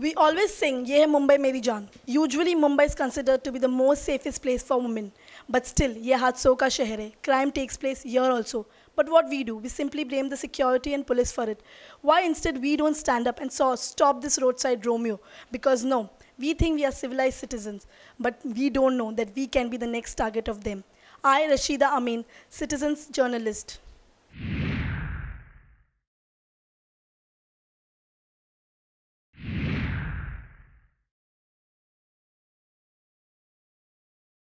we always सिंग ये है मुंबई मेरी जान usually Mumbai is consider to be the most safest place for women but still ये हादसों का शहर है crime takes place here also but what we do we simply blame the security and police for it why instead we don't stand up and so stop this road side Romeo because no we think we are civilize citizens but we don't know that we can be the next target of them I Rashida Amin citizens journalist